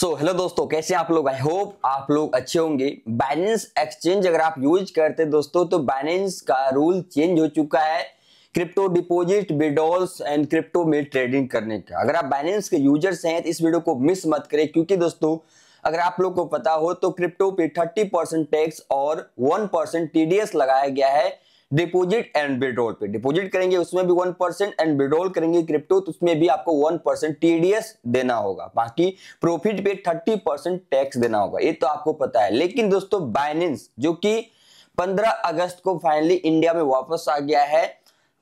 So hello दोस्तों कैसे आप लोग आई होप आप लोग अच्छे होंगे बैलेंस एक्सचेंज अगर आप यूज करते दोस्तों तो बैलेंस का रूल चेंज हो चुका है crypto deposit withdrawals and crypto में ट्रेडिंग करने का अगर आप बैलेंस के यूजर्स हैं तो इस वीडियो को मिस मत करें क्योंकि दोस्तों अगर आप लोग को पता हो तो क्रिप्टो पे थर्टी परसेंट टैक्स और वन परसेंट लगाया गया है डिपोजिट एंड विड्रोल पे डिपोजिट करेंगे उसमें भी वन परसेंट एंड विड्रोल करेंगे क्रिप्टो तो उसमें भी आपको वन परसेंट टीडीएस देना होगा बाकी प्रॉफिट पे थर्टी परसेंट टैक्स देना होगा ये तो आपको पता है लेकिन दोस्तों बाइनेंस जो कि 15 अगस्त को फाइनली इंडिया में वापस आ गया है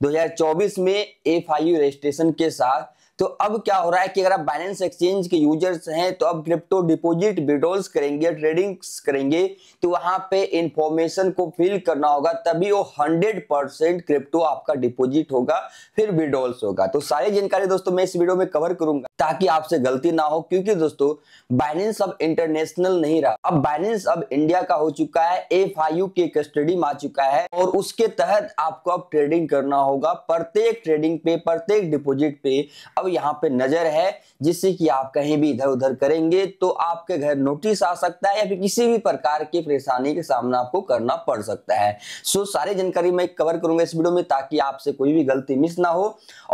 2024 में एफ रजिस्ट्रेशन के साथ तो अब क्या हो रहा है कि अगर आप बाइनेंस एक्सचेंज के यूजर्स हैं तो अब क्रिप्टो डिपोजिट विड्रोल्स करेंगे ट्रेडिंग करेंगे तो वहां पे इंफॉर्मेशन को फिल करना होगा तभी वो 100 परसेंट क्रिप्टो आपका डिपोजिट होगा फिर विड्रोल्स होगा तो सारी जानकारी दोस्तों मैं इस वीडियो में कवर करूंगा ताकि आपसे गलती ना हो क्योंकि दोस्तों बाइनेंस अब इंटरनेशनल नहीं रहा अब बाइनेंस अब इंडिया का हो चुका है एफ आई के कस्टडी में आ चुका है और उसके तहत आपको अब ट्रेडिंग करना होगा प्रत्येक ट्रेडिंग पे प्रत्येक डिपोजिट पे अब यहाँ पे नजर है जिससे कि आप कहीं भी इधर उधर करेंगे तो आपके घर नोटिस आ सकता है या फिर किसी भी प्रकार की परेशानी का सामना आपको करना पड़ सकता है सो सारी जानकारी मैं कवर करूंगा इस वीडियो में ताकि आपसे कोई भी गलती मिस ना हो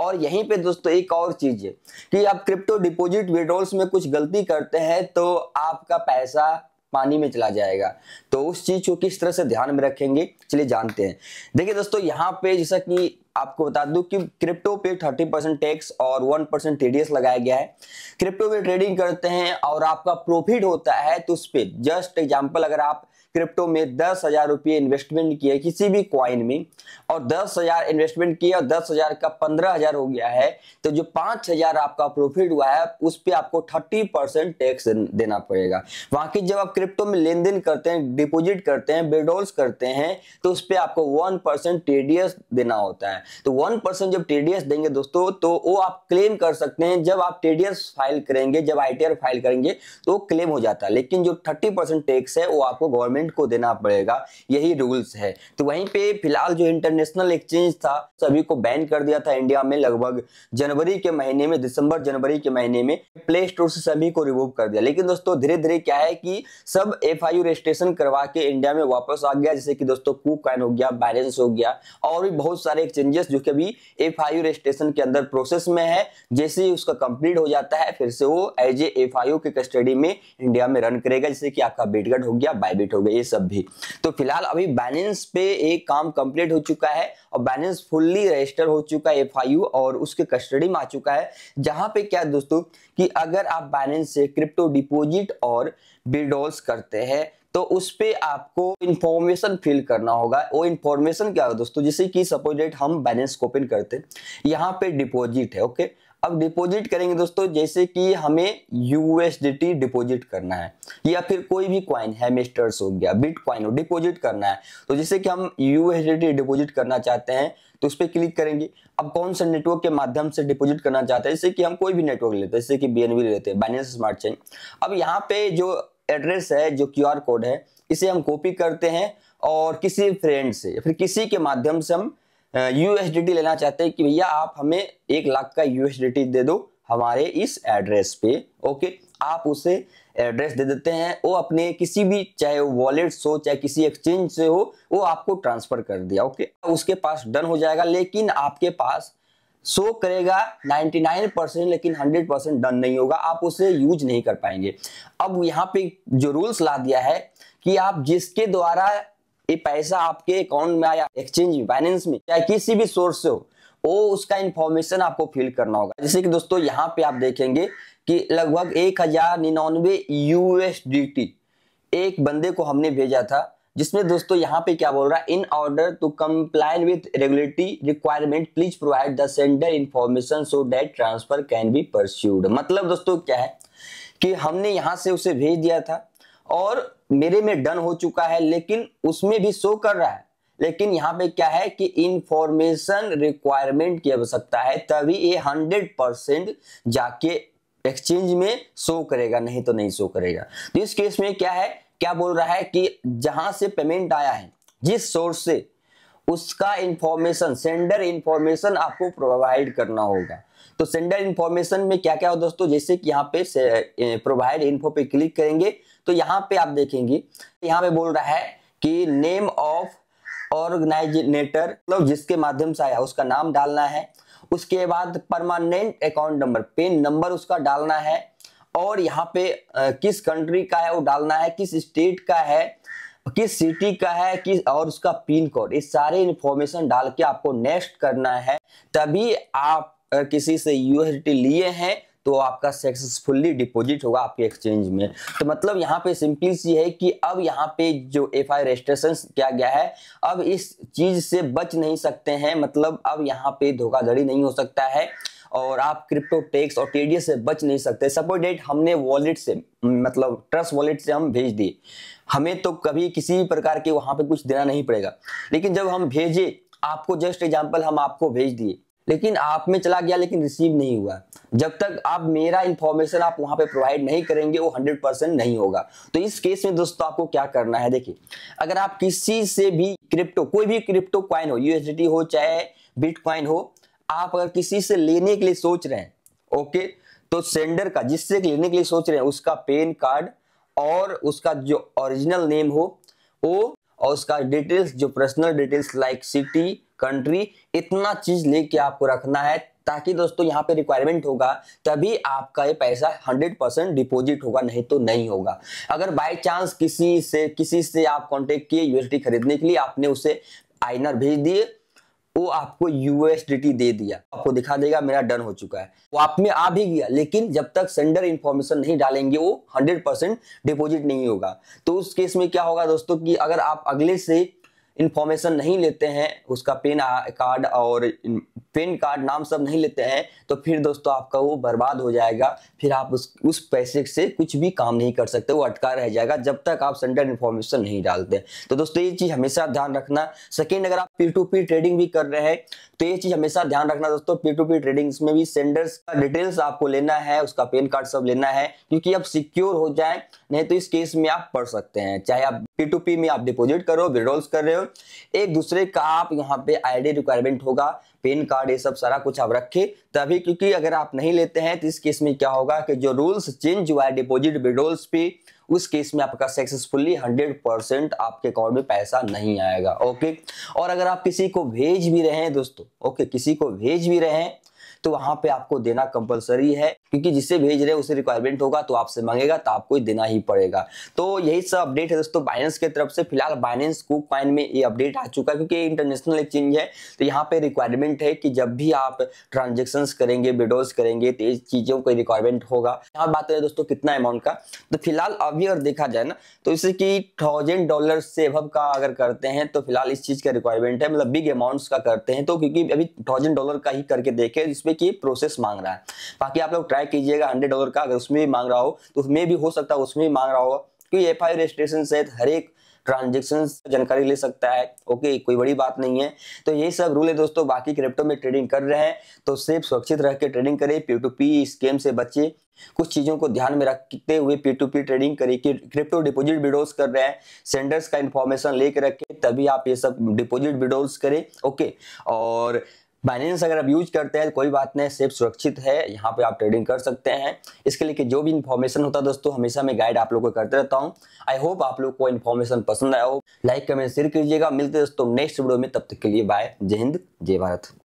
और यहीं पे दोस्तों एक और चीज है कि आप क्रिप्टो डिपोजिट विड्रोल्स में कुछ गलती करते हैं तो आपका पैसा पानी में चला जाएगा तो उस चीज को किस तरह से ध्यान में रखेंगे चलिए जानते हैं देखिए दोस्तों यहाँ पे जैसा कि आपको बता दूं कि क्रिप्टो पे 30 परसेंट टैक्स और 1 परसेंट टीडीएस लगाया गया है क्रिप्टो में ट्रेडिंग करते हैं और आपका प्रॉफिट होता है तो उस पर जस्ट एग्जाम्पल अगर आप क्रिप्टो में दस हजार रुपये इन्वेस्टमेंट किए किसी भी क्वाइन में और दस हजार इन्वेस्टमेंट किए और दस हजार का पंद्रह हजार हो गया है तो जो पांच हजार आपका प्रॉफिट हुआ है उस पर आपको थर्टी परसेंट टैक्स देना पड़ेगा बाकी जब आप क्रिप्टो में लेन देन करते हैं डिपोजिट करते हैं बेडोल्स करते हैं तो उस पर आपको वन परसेंट टीडीएस देना होता है तो वन परसेंट जब टीडीएस देंगे दोस्तों तो वो आप क्लेम कर सकते हैं जब आप टीडीएस फाइल करेंगे जब आई फाइल करेंगे तो क्लेम हो जाता है लेकिन जो थर्टी परसेंट टैक्स है वो आपको गवर्नमेंट गवर्नमेंट को देना पड़ेगा यही रूल्स है तो वहीं पे फिलहाल जो इंटरनेशनल एक्सचेंज था सभी को बैन कर दिया था इंडिया में लगभग जनवरी के महीने में दिसंबर जनवरी के महीने में प्ले स्टोर से सभी को रिमूव कर दिया लेकिन दोस्तों धीरे धीरे क्या है कि सब एफ रजिस्ट्रेशन करवा के इंडिया में वापस आ गया जैसे कि दोस्तों कू कॉइन हो गया बैलेंस हो गया और भी बहुत सारे एक्सचेंजेस जो कि अभी एफ रजिस्ट्रेशन के अंदर प्रोसेस में है जैसे ही उसका कंप्लीट हो जाता है फिर से वो एज ए एफ के कस्टडी में इंडिया में रन करेगा जैसे कि आपका बिटगट हो गया बायबिट हो गया ये सब भी तो फिलहाल अभी बैलेंस पे एक काम कंप्लीट हो चुका है और बैलेंस फुल्ली रजिस्टर हो चुका है एफ और उसके कस्टडी में आ चुका है जहां पे क्या दोस्तों कि अगर आप बैलेंस से क्रिप्टो डिपोजिट और विड्रॉल्स करते हैं तो उस पर आपको इन्फॉर्मेशन फिल करना होगा वो इन्फॉर्मेशन क्या होगा दोस्तों जैसे कि सपोज डेट हम बैलेंस ओपन करते हैं यहाँ पे डिपॉजिट है ओके okay? अब डिपॉजिट करेंगे दोस्तों जैसे कि हमें यूएसडीटी डिपॉजिट करना है या फिर कोई भी क्वाइन हेमेस्टर्स हो गया बिट क्वाइन हो डिपोजिट करना है तो जैसे कि हम यूएसडीटी डिपॉजिट करना चाहते हैं तो उस पर क्लिक करेंगे अब कौन से नेटवर्क के माध्यम से डिपॉजिट करना चाहते हैं जैसे कि हम कोई भी नेटवर्क लेते हैं जैसे कि बी लेते हैं बाइनेंस स्मार्ट चेन अब यहाँ पे जो एड्रेस है जो क्यू कोड है इसे हम कॉपी करते हैं और किसी फ्रेंड से फिर किसी के माध्यम से हम यूएसडीटी लेना चाहते हैं कि भैया आप हमें एक लाख का यूएसडीटी दे दो हमारे इस एड्रेस पे ओके आप उसे एड्रेस दे देते हैं वो अपने किसी भी चाहे वॉलेट से हो चाहे किसी एक्सचेंज से हो वो आपको ट्रांसफर कर दिया ओके उसके पास डन हो जाएगा लेकिन आपके पास शो करेगा 99 परसेंट लेकिन 100 परसेंट डन नहीं होगा आप उसे यूज नहीं कर पाएंगे अब यहाँ पे जो रूल्स ला दिया है कि आप जिसके द्वारा ये पैसा आपके अकाउंट में आया एक्सचेंज में फाइनेंस में या किसी भी सोर्स से हो वो उसका इन्फॉर्मेशन आपको फिल करना होगा जैसे कि दोस्तों यहाँ पे आप देखेंगे कि लगभग एक हजार निन्यानवे यूएसडीटी एक बंदे को हमने भेजा था जिसमें दोस्तों यहाँ पे क्या बोल रहा है in order to comply with regulatory requirement please provide the sender information so that transfer can be pursued मतलब दोस्तों क्या है कि हमने यहाँ से उसे भेज दिया था और मेरे में डन हो चुका है लेकिन उसमें भी शो कर रहा है लेकिन यहाँ पे क्या है कि इंफॉर्मेशन रिक्वायरमेंट की आवश्यकता है तभी ये हंड्रेड परसेंट जाके एक्सचेंज में शो करेगा नहीं तो नहीं शो करेगा तो इस केस में क्या है क्या बोल रहा है कि जहां से पेमेंट आया है जिस सोर्स से उसका इंफॉर्मेशन सेंडर इंफॉर्मेशन आपको प्रोवाइड करना होगा तो सेंडर इन्फॉर्मेशन में क्या क्या हो दोस्तों जैसे कि यहाँ पे प्रोवाइड इन्फो पे क्लिक करेंगे तो यहाँ पे आप देखेंगे यहाँ पे बोल रहा है कि नेम ऑफ ऑर्गेनाइजनेटर मतलब जिसके माध्यम से आया उसका नाम डालना है उसके बाद permanent account number PAN number उसका डालना है और यहाँ पे किस कंट्री का है वो डालना है किस स्टेट का है किस सिटी का है किस और उसका पिन कोड इस सारे इन्फॉर्मेशन डाल के आपको नेक्स्ट करना है तभी आप अगर किसी से यूएसडी लिए हैं तो आपका सक्सेसफुली डिपॉजिट होगा आपके एक्सचेंज में तो मतलब यहाँ पे सिंपल सी है कि अब यहाँ पे जो एफ आई रजिस्ट्रेशन किया गया है अब इस चीज से बच नहीं सकते हैं मतलब अब यहाँ पे धोखाधड़ी नहीं हो सकता है और आप क्रिप्टो टैक्स और टी से बच नहीं सकते सपोज डेट हमने वॉलेट से मतलब ट्रस्ट वॉलेट से हम भेज दिए हमें तो कभी किसी भी प्रकार के वहाँ पे कुछ देना नहीं पड़ेगा लेकिन जब हम भेजे आपको जस्ट एग्जाम्पल हम आपको भेज दिए लेकिन आप में चला गया लेकिन रिसीव नहीं हुआ जब तक आप मेरा इन्फॉर्मेशन आप वहां पे प्रोवाइड नहीं करेंगे वो हंड्रेड परसेंट नहीं होगा तो इस केस में दोस्तों आपको क्या करना है देखिए अगर आप किसी से भी क्रिप्टो कोई भी क्रिप्टो क्वाइन हो यूएसडी हो चाहे बिटकॉइन हो आप अगर किसी से लेने के लिए सोच रहे हैं ओके तो सेंडर का जिससे लेने के लिए सोच रहे हैं उसका पेन कार्ड और उसका जो ओरिजिनल नेम हो वो और उसका डिटेल्स जो personal details like city country इतना चीज लेके आपको रखना है ताकि दोस्तों यहाँ पे रिक्वायरमेंट होगा तभी आपका ये पैसा 100 परसेंट डिपोजिट होगा नहीं तो नहीं होगा अगर बाय चांस किसी से किसी से आप कांटेक्ट किए यूएसडी खरीदने के लिए आपने उसे आइनर भेज दिए वो आपको यूएसडीटी दे दिया आपको दिखा देगा मेरा डन हो चुका है वो आप में आ भी गया लेकिन जब तक सेंडर इन्फॉर्मेशन नहीं डालेंगे वो 100 परसेंट डिपोजिट नहीं होगा तो उस केस में क्या होगा दोस्तों कि अगर आप अगले से इन्फॉर्मेशन नहीं लेते हैं उसका पेन कार्ड और पेन कार्ड नाम सब नहीं लेते हैं तो फिर दोस्तों आपका वो बर्बाद हो जाएगा फिर आप उस उस पैसे से कुछ भी काम नहीं कर सकते वो अटका रह जाएगा जब तक आप सेंडर इन्फॉर्मेशन नहीं डालते तो दोस्तों ये चीज़ हमेशा ध्यान रखना सेकेंड अगर आप पी टू पी ट्रेडिंग भी कर रहे हैं तो ये चीज़ हमेशा ध्यान रखना दोस्तों पी टू पी ट्रेडिंग में भी सेंडर्स का डिटेल्स आपको लेना है उसका पेन कार्ड सब लेना है क्योंकि अब सिक्योर हो जाए नहीं तो इस केस में आप पढ़ सकते हैं चाहे आप पी टू पी में आप डिपोजिट कर रहे हो विड्रॉल्स कर रहे हो एक दूसरे का आप यहाँ पे आई रिक्वायरमेंट होगा पेन कार्ड ये सब सारा कुछ आप रखे तभी क्योंकि अगर आप नहीं लेते हैं तो इस केस में क्या होगा कि जो रूल्स चेंज हुआ है डिपोजिट विड्रोल्स पे उस केस में आपका सक्सेसफुली 100 परसेंट आपके अकाउंट में पैसा नहीं आएगा ओके और अगर आप किसी को भेज भी रहे हैं दोस्तों ओके किसी को भेज भी रहे हैं तो वहां पे आपको देना कंपलसरी है क्योंकि जिसे भेज रहे उसे रिक्वायरमेंट होगा तो आपसे मांगेगा तो आपको देना ही पड़ेगा तो यही सब अपडेट है दोस्तों बाइनेंस की तरफ से फिलहाल बाइनेंस कुक पाइन में ये अपडेट आ चुका है क्योंकि इंटरनेशनल एक्सचेंज है तो यहाँ पे रिक्वायरमेंट है कि जब भी आप ट्रांजेक्शन करेंगे विडोज करेंगे तो ये चीजों का रिक्वायरमेंट होगा यहाँ बात करें दोस्तों कितना अमाउंट का तो फिलहाल अभी अगर देखा जाए ना तो इसे की थाउजेंड डॉलर से अब का अगर करते हैं तो फिलहाल इस चीज का रिक्वायरमेंट है मतलब बिग अमाउंट का करते हैं तो क्योंकि अभी थाउजेंड डॉलर का ही करके देखे इसमें की प्रोसेस मांग रहा है बाकी आप लोग ट्राई कीजिएगा हंड्रेड डॉलर का अगर उसमें भी मांग रहा हो तो उसमें भी हो सकता है उसमें भी मांग रहा होगा क्योंकि एफ आई रजिस्ट्रेशन सहित हर एक ट्रांजेक्शन जानकारी ले सकता है ओके कोई बड़ी बात नहीं है तो ये सब रूल है दोस्तों बाकी क्रिप्टो में ट्रेडिंग कर रहे हैं तो सिर्फ सुरक्षित रह के ट्रेडिंग करें पी टू पी स्केम से बचे कुछ चीज़ों को ध्यान में रखते हुए पी टू पी ट्रेडिंग करें कि क्रिप्टो डिपॉजिट विड्रोल्स कर रहे हैं सेंडर्स का इन्फॉर्मेशन लेकर रखें तभी आप ये सब डिपॉजिट विड्रोल्स करें ओके और बाइनेंस अगर आप यूज करते हैं कोई बात नहीं सेफ सुरक्षित है यहाँ पे आप ट्रेडिंग कर सकते हैं इसके लिए जो भी इन्फॉर्मेशन होता है दोस्तों हमेशा मैं गाइड आप लोग को करते रहता हूँ आई होप आप लोग को इन्फॉर्मेशन पसंद आया हो लाइक कमेंट शेयर कीजिएगा मिलते दोस्तों नेक्स्ट वीडियो में तब तक के लिए बाय जय हिंद जय भारत